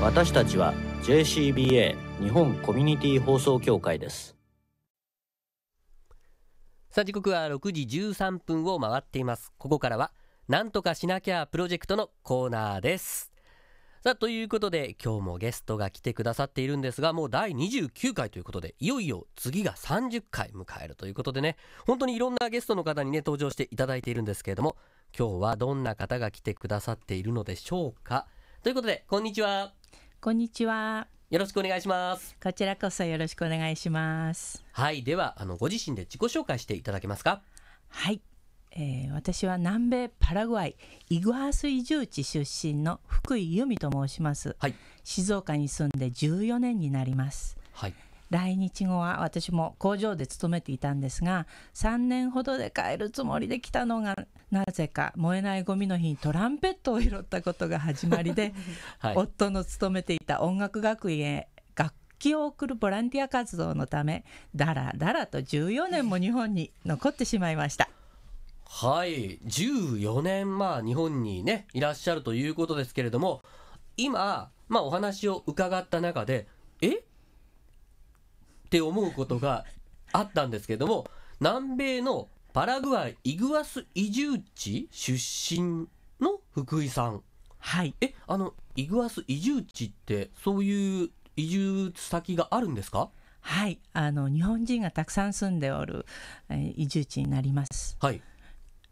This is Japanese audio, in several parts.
私たちは JCBA 日本コミュニティ放送協会ですさあ時刻は6時13分を回っていますここからはなんとかしなきゃプロジェクトのコーナーですさあということで今日もゲストが来てくださっているんですがもう第29回ということでいよいよ次が30回迎えるということでね本当にいろんなゲストの方にね登場していただいているんですけれども今日はどんな方が来てくださっているのでしょうかということで、こんにちは。こんにちは。よろしくお願いします。こちらこそよろしくお願いします。はい、では、あの、ご自身で自己紹介していただけますか。はい。えー、私は南米パラグアイイグアス移住地出身の福井由美と申します、はい、静岡に住んで14年になります、はい、来日後は私も工場で勤めていたんですが3年ほどで帰るつもりで来たのがなぜか燃えないゴミの日にトランペットを拾ったことが始まりで、はい、夫の勤めていた音楽学院へ楽器を送るボランティア活動のためだらだらと14年も日本に残ってしまいました。はい14年まあ日本にねいらっしゃるということですけれども今、まあ、お話を伺った中でえって思うことがあったんですけども南米のパラグアイイグアス移住地出身の福井さんはいえあのイグアス移住地ってそういう移住先があるんですかはいあの日本人がたくさん住んでおる、えー、移住地になりますはい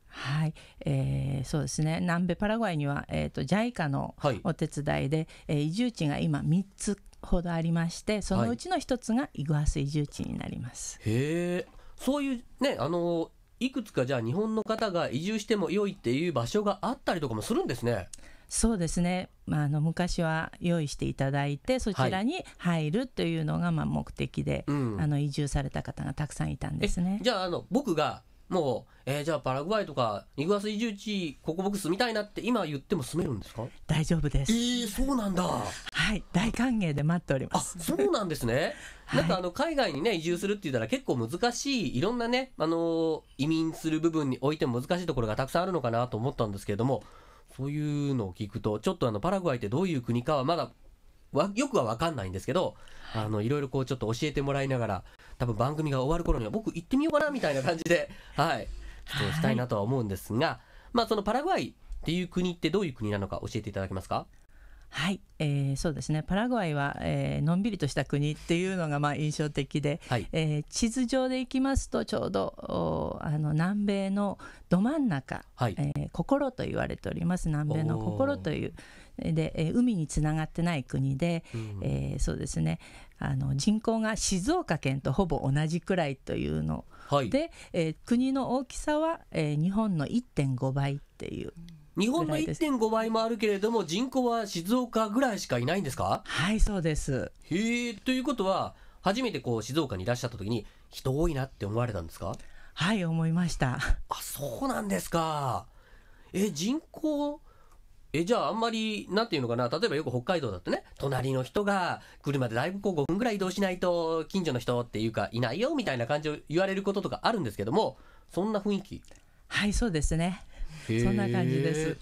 はい、えー、そうですね南米パラグアイには、えーと、と JICA のお手伝いで、はい、えー、移住地が今3つほどありましてそのうちの一つがイグアス移住地になります。はい、へそういうねあのいくつかじゃあ日本の方が移住しても良いっていう場所があったりとかもするんですね。そうですね、まあ、あの昔は用意していただいてそちらに入るというのがまあ目的で、はいうん、あの移住された方がたくさんいたんですね。じゃああの僕がもう、えー、じゃあパラグアイとか、イグアス移住地、ここ僕住みたいなって今言っても住めるんですか大丈夫です。えー、そうなんだ。はい、大歓迎で待っております。あ、そうなんですね。なんかあの、海外にね、移住するって言ったら結構難しい、いろんなね、あのー、移民する部分においても難しいところがたくさんあるのかなと思ったんですけれども、そういうのを聞くと、ちょっとあの、パラグアイってどういう国かはまだわよくは分かんないんですけど、あのいろいろこうちょっと教えてもらいながら多分番組が終わる頃には僕行ってみようかなみたいな感じで、はい、ちょっとしたいなとは思うんですが、まあ、そのパラグアイっていう国ってどういう国なのか教えていただけますかはい、えー、そうですねパラグアイは、えー、のんびりとした国っていうのがまあ印象的で、はい、えー、地図上でいきますとちょうどおあの南米のど真ん中、はい、えー、心と言われております南米の心というで、え海につながってない国で、うん、えー、そうですねあの人口が静岡県とほぼ同じくらいというの、はい、で、えー、国の大きさは、えー、日本の1.5倍っていう。日本の1.5倍もあるけれども人口は静岡ぐらいしかいないんですかはいそうです。へえということは初めてこう静岡にいらっしゃった時に人多いなって思われたんですかはい思いました。あそうなんですか。え人口え、じゃああんまり、なんていうのかな、例えばよく北海道だってね、隣の人が車でだいぶこう5分ぐらい移動しないと、近所の人っていうか、いないよみたいな感じを言われることとかあるんですけども、そんな雰囲気はい、そうですね。そんな感じです。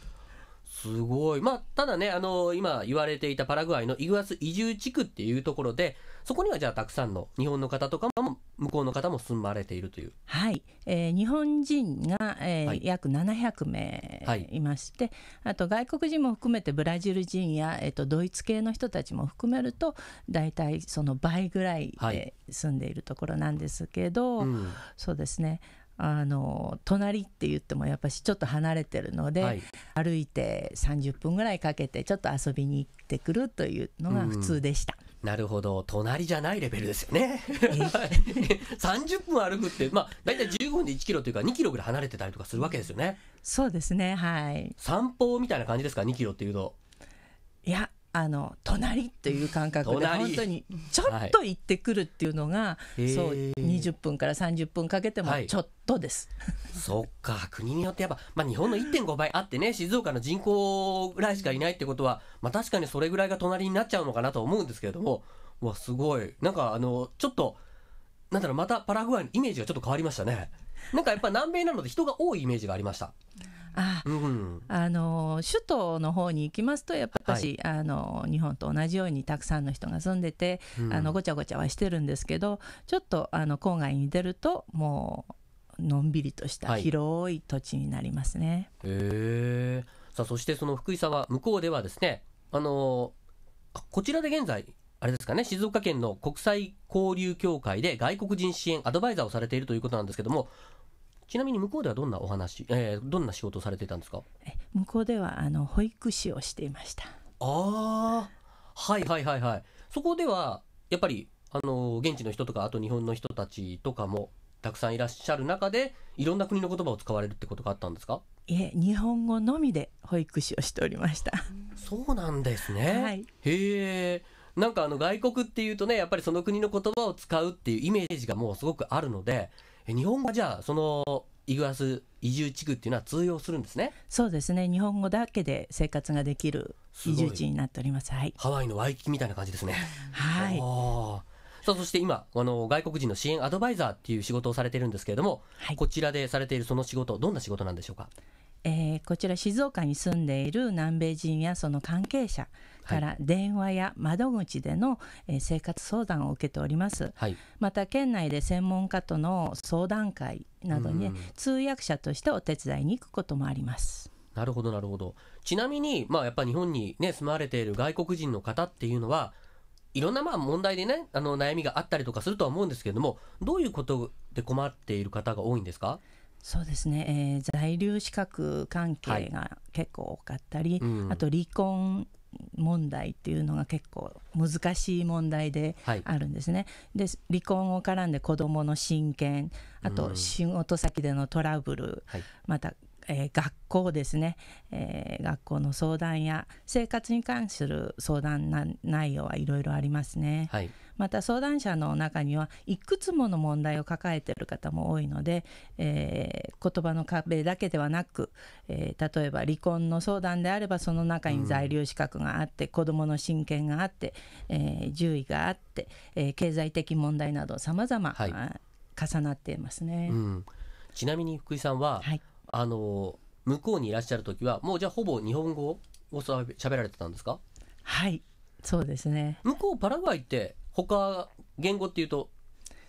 すごい。まあ、ただね、あのー、今言われていたパラグアイのイグアス移住地区っていうところで、そこにはじゃあたくさんの日本の方とかも、向こうの方も住まれているという。はい。えー、日本人が、えーはい、約700名いまして、はい、あと外国人も含めてブラジル人や、えーと、ドイツ系の人たちも含めると、大体その倍ぐらいで住んでいるところなんですけど、うん、そうですね。あの隣って言ってもやっぱしちょっと離れてるので、はい、歩いて30分ぐらいかけてちょっと遊びに行ってくるというのが普通でした。うん、なるほど隣じゃないレベルですよね30分 歩くって、まあ、大体15分で1キロというか2キロぐらい離れてたりとかするわけですよねそうですねはい散歩みたいな感じですか2キロっていうといやあの隣という感覚で本当にちょっと行ってくるっていうのが、はい、そう20分から30分かけてもちょっとです、はい、そっか国によってやっぱ、まあ、日本の1.5倍あってね静岡の人口ぐらいしかいないってことは、まあ、確かにそれぐらいが隣になっちゃうのかなと思うんですけれどもわすごいなんかあのちょっとなんだろうまたパラグアイのイメージがちょっと変わりましたねなんかやっぱ南米なので人が多いイメージがありましたあ、うん、あの首都の方に行きますとやっぱし、はい、あの日本と同じようにたくさんの人が住んでて、うん、あのごちゃごちゃはしてるんですけどちょっとあの郊外に出るともうのんびりとした広い土地になりますね。はい、えさあそしてその福井さんは向こうではですねあのこちらで現在あれですかね、静岡県の国際交流協会で外国人支援アドバイザーをされているということなんですけども、ちなみに向こうではどんなお話、えー、どんな仕事をされてたんですか向こうではあの保育士をしていましたああはいはいはいはいそこではやっぱりあの現地の人とかあと日本の人たちとかもたくさんいらっしゃる中でいろんな国の言葉を使われるってことがあったんですかいえ日本語のみで保育士をしておりましたそうなんですね、はい、へえなんかあの外国っていうとねやっぱりその国の言葉を使うっていうイメージがもうすごくあるので日本語はじゃあそのイグアス移住地区っていうのは通用するんですねそうですね日本語だけで生活ができる移住地になっておりますはい。ハワイのワイキキみたいな感じですね はいさあそして今あの外国人の支援アドバイザーっていう仕事をされているんですけれども、はい、こちらでされているその仕事どんな仕事なんでしょうかえー、こちら静岡に住んでいる南米人やその関係者から電話や窓口での、え生活相談を受けております、はい、また県内で専門家との相談会などに、ね、通訳者としてお手伝いに行くこともあります。なるほどなるほどちなみに、まあ、やっぱ日本に、ね、住まわれている外国人の方っていうのはいろんなまあ問題でねあの悩みがあったりとかするとは思うんですけれどもどういうことで困っている方が多いんですかそうですね、えー、在留資格関係が結構多かったり、はいうん、あと離婚問題っていうのが結構難しい問題であるんですね。はい、で離婚を絡んで子どもの親権あと仕事先でのトラブル、はい、また、えー、学校ですね、えー、学校の相談や生活に関する相談な内容はいろいろありますね。はいまた相談者の中にはいくつもの問題を抱えている方も多いので、えー、言葉の壁だけではなく、えー、例えば離婚の相談であればその中に在留資格があって、うん、子どもの親権があって、えー、獣医があって、え経済的問題などさまざま重なっていますね、うん、ちなみに福井さんは、はい、あの向こうにいらっしゃる時はもうじゃあほぼ日本語をしゃべられてたんですかはいそうですね向こうパラグアイって他言語っていうと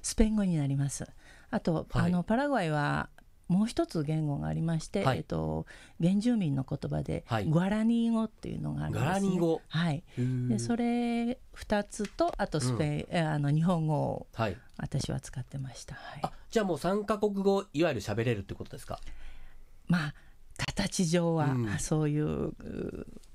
スペイン語になります。あと、はい、あのパラグアイはもう一つ言語がありまして、はい、えっと、原住民の言葉で、はい、グアラニー語っていうのがあるんです、ね、ガラニ語、はい、でそれ2つとあとスペイン、うん、あの日本語を、はい、私は使ってました、はい、あじゃあもう3か国語いわゆる喋れるってことですかまあ形上はそういう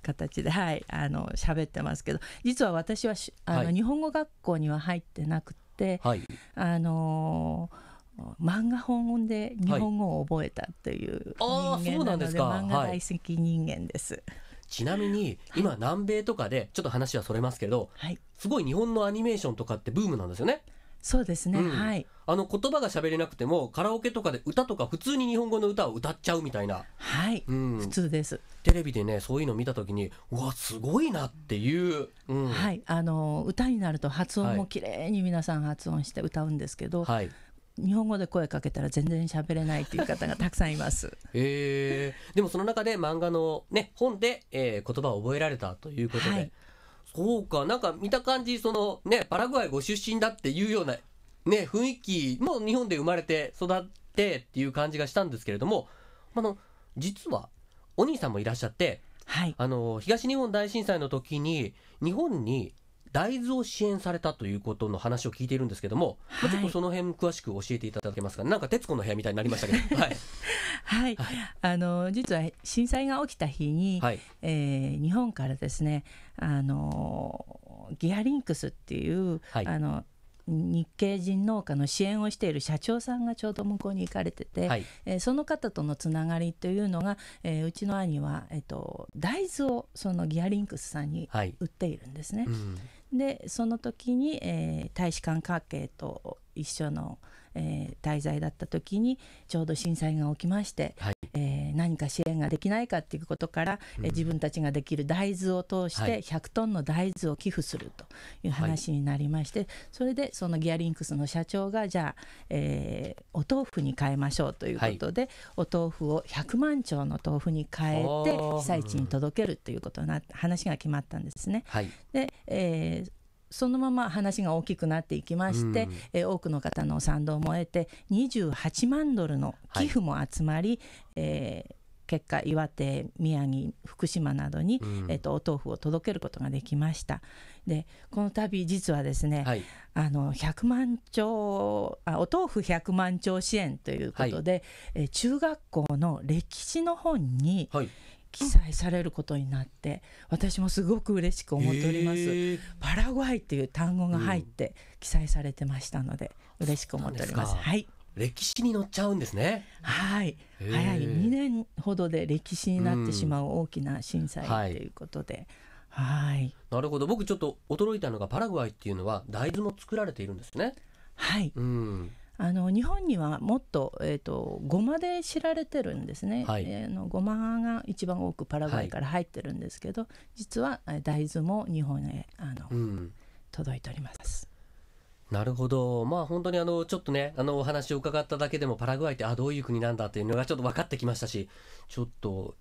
形で、はい、あの喋ってますけど実は私はあの、はい、日本語学校には入ってなくて、はい、あのー、漫画本で日本語を覚えたという人間なので,、はい、漫画大好き人間です。ちなみに今南米とかでちょっと話はそれますけど、はい、すごい日本のアニメーションとかってブームなんですよね。そうですね、うん、はい。あの言葉が喋れなくてもカラオケとかで歌とか普通に日本語の歌を歌っちゃうみたいなはい、うん、普通ですテレビでねそういうの見た時にうわすごいなっていう、うん、はいあの歌になると発音も綺麗に皆さん発音して歌うんですけど、はい、日本語で声かけたら全然喋れないっていう方がたくさんいます。え でもその中で漫画のね本で、えー、言葉を覚えられたということで、はいそうか、なんか見た感じ、そのね、パラグアイご出身だっていうような、ね、雰囲気も日本で生まれて育ってっていう感じがしたんですけれども、あの、実は、お兄さんもいらっしゃって、はい、あの、東日本大震災の時に、日本に大豆を支援されたということの話を聞いているんですけども、はい、ちょっとその辺詳しく教えていただけますか、なんか徹 子の部屋みたいになりましたけど、はい、はい、はい、あの実は震災が起きた日に、はい、えー、日本からですねあのギアリンクスっていう、はい、あの日系人農家の支援をしている社長さんがちょうど向こうに行かれてて、はい、えー、その方とのつながりというのが、えー、うちの兄は、えーと、と大豆をそのギアリンクスさんに売っているんですね。はいうん、でその時に、えー、大使館関係と一緒の、えー、滞在だった時にちょうど震災が起きまして、はい何か支援ができないかっていうことから、うん、自分たちができる大豆を通して100トンの大豆を寄付するという話になりまして、はい、それでそのギアリンクスの社長がじゃあ、えー、お豆腐に変えましょうということで、はい、お豆腐を100万丁の豆腐に変えて被災地に届けるということな、話が決まったんですね。はい、で、えーそのまま話が大きくなっていきまして、うん、え多くの方の賛同も得て28万ドルの寄付も集まり、はい、えー結果岩手宮城福島などに、えー、っと、お豆腐を届けることができましたでこの度実はですね、はい、あの100万丁あお豆腐100万丁支援ということで、はい、え中学校の歴史の本に、はい記載されることになって、私もすごく嬉しく思っております、えー、パラグアイっていう単語が入って記載されてましたので、うん、嬉しく思っておりますはい歴史に乗っちゃうんですねはい早い2年ほどで歴史になってしまう大きな震災ということで、うん、はい、はいなるほど僕ちょっと驚いたのがパラグアイっていうのは大豆も作られているんですねはい、うんあの日本にはもっと,、えーと、ごまで知られてるんですね、はい、えー、のごまが一番多くパラグアイから入ってるんですけど、はい、実は大豆も日本へあの、うん、届いております。なるほど。まあ本当にあの、ちょっとね、あのお話を伺っただけでもパラグアイってあ、どういう国なんだっていうのがちょっと分かってきましたし、ちょっと、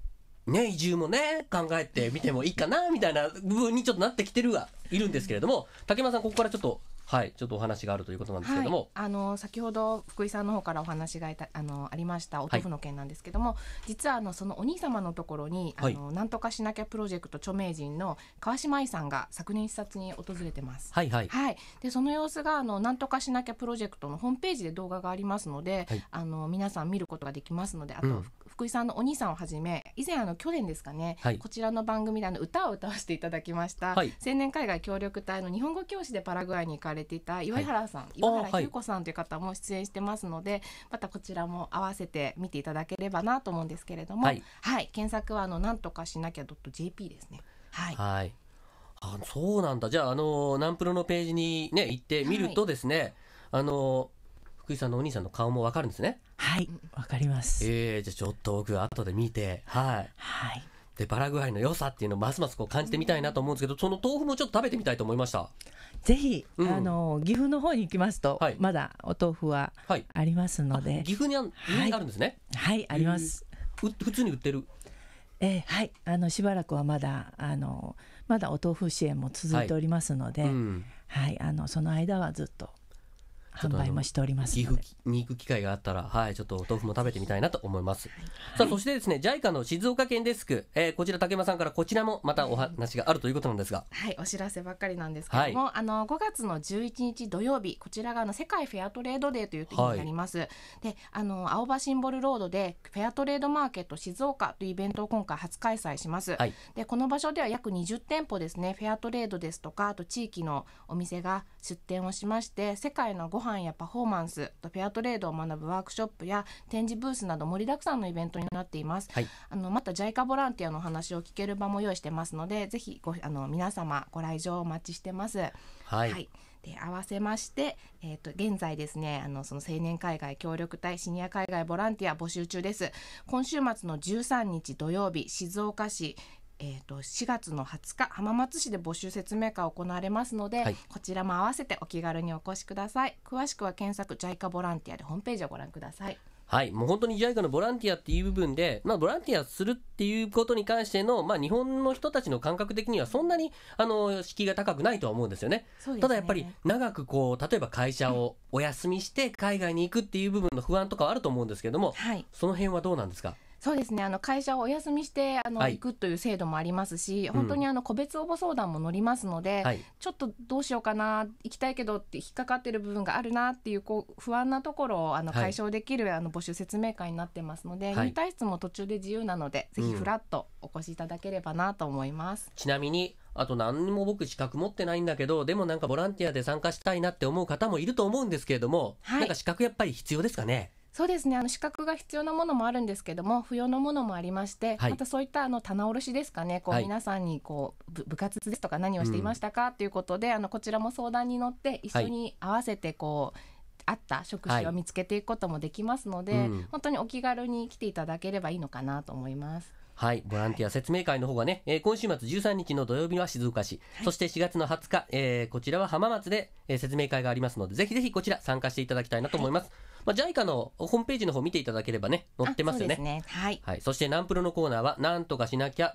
ね、移住もね、考えてみてもいいかな、みたいな部分にちょっとなってきてるは、いるんですけれども、竹間さん、ここからちょっとはい、ちょっとお話があるということなんですけども、はい、あの先ほど福井さんの方からお話がいたあのありましたお豆腐の件なんですけども、はい、実はあのそのお兄様のところにあの、はい、なんとかしなきゃプロジェクト著名人の川島愛さんが昨年視察に訪れてます。はい、はい、でその様子があのなんとかしなきゃプロジェクトのホームページで動画がありますので、あの皆さん見ることができますので、あと、うん、福井さんのお兄さんをはじめ以前あの去年ですかね、こちらの番組であの歌を歌わせていただきました、青年海外協力隊の日本語教師でパラグアイに行かれれていた岩原さん、はい、岩原優子さんという方も出演してますので、はい、またこちらも合わせて見ていただければなと思うんですけれども、はい、はい、検索はあのなんとかしなきゃドット .jp ですね。はいあそうなんだじゃあ、あのナンプロのページに、ね、行ってみるとですね、あの福井さんのお兄さんの顔もわかるんですね。はい、わかります。ええー、じゃあちょっと僕後で見て、はい。はい。で、パラグアイの良さっていうのをますますこう感じてみたいなと思うんですけど、その豆腐もちょっと食べてみたいと思いました。ぜひ、うんあの岐阜の方に行きますと、はいまだお豆腐はありますので、岐阜にあ,、はあるんですね。はい、あります。う普通に売ってる。えーはい、あのしばらくはまだあのまだお豆腐支援も続いておりますので、はい、うんあのその間はずっと販売もしております岐阜に行く機会があったら、はい、ちょっとお豆腐も食べてみたいなと思います。はい、さあ、そしてですね、JICA の静岡県デスク、えー、こちら竹山さんからこちらもまたお話があるということなんですが。はい、お知らせばっかりなんですけども、はい、あの、5月の11日土曜日、こちらがあの世界フェアトレードデーという時になります。はい、で、あの、青葉シンボルロードで、フェアトレードマーケット静岡というイベントを今回初開催します。で、この場所では約20店舗ですね、フェアトレードですとか、あと地域のお店が出店をしまして、世界のご飯やパフォーマンスとフェアトレードを学ぶワークショップや展示ブースなど盛りだくさんのイベントになっています、はい、あのまた JICA ボランティアの話を聞ける場も用意してますのでぜひごあの皆様ご来場お待ちしてます。はい、はいで合わせまして、えーと、現在ですねあのその青年海外協力隊シニア海外ボランティア募集中です今週末の13日土曜日静岡市、えーと、4月の20日浜松市で募集説明会行われますので、はい、こちらも合わせてお気軽にお越しください詳しくは検索 JICA ボランティアでホームページをご覧くださいはい、もう本当に JICA のボランティアっていう部分で、まあ、ボランティアするっていうことに関しての、まあ、日本の人たちの感覚的には、そんなにあの敷居が高くないとは思うんですよね。ねただやっぱり、長くこう例えば会社をお休みして、海外に行くっていう部分の不安とかはあると思うんですけども、はい、その辺はどうなんですかそうですねあの会社をお休みしてあの、はい、行くという制度もありますし、本当にあの個別応募相談も乗りますので、はい、ちょっとどうしようかな行きたいけどって引っかかってる部分があるなっていうこう不安なところをあの解消できる、あの募集説明会になってますので、はい、入退室も途中で自由なので、ぜひフラッとお越しいただければなと思います。うん、ちなみにあと何も僕資格持ってないんだけど、でもなんかボランティアで参加したいなって思う方もいると思うんですけれども、はい、なんか資格やっぱり必要ですかねそうですねあの資格が必要なものもあるんですけども不要のものもありまして、はい、またそういったあの棚卸しですかねこう、皆さんにこう部活ですとか何をしていましたかっていうことで、うん、あのこちらも相談に乗って一緒に合わせてこう、はいった職種を見つけていくこともできますので、はいうん、本当にお気軽に来ていただければいいのかなと思います。はい、ボランティア説明会の方がね、えー、今週末13日の土曜日は静岡市、はい、そして4月の20日、えー、こちらは浜松で、えー、説明会がありますので、ぜひぜひこちら参加していただきたいなと思います。はいまあ、JICA のホームページの方見ていただければね、載ってますよね。ねはい、はい。そして、ナンプロのコーナーは、なんとかしなきゃ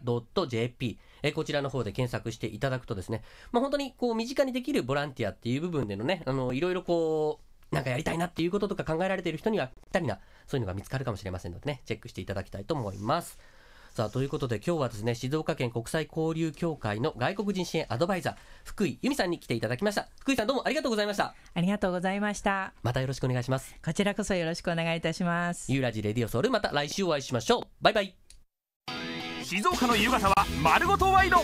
.jp。え、こちらの方で検索していただくとですね、まあ、本当に、こう、身近にできるボランティアっていう部分でのね、あの、いろいろこう、なんかやりたいなっていうこととか考えられている人にはぴったりな、そういうのが見つかるかもしれませんのでね、チェックしていただきたいと思います。さあ、ということで今日はですね、静岡県国際交流協会の外国人支援アドバイザー、福井由美さんに来ていただきました。福井さんどうもありがとうございました。ありがとうございました。またよろしくお願いします。こちらこそよろしくお願いいたします。ゆうらじレディオソウル、また来週お会いしましょう。バイバイ。静岡の夕方は丸ごとワイド。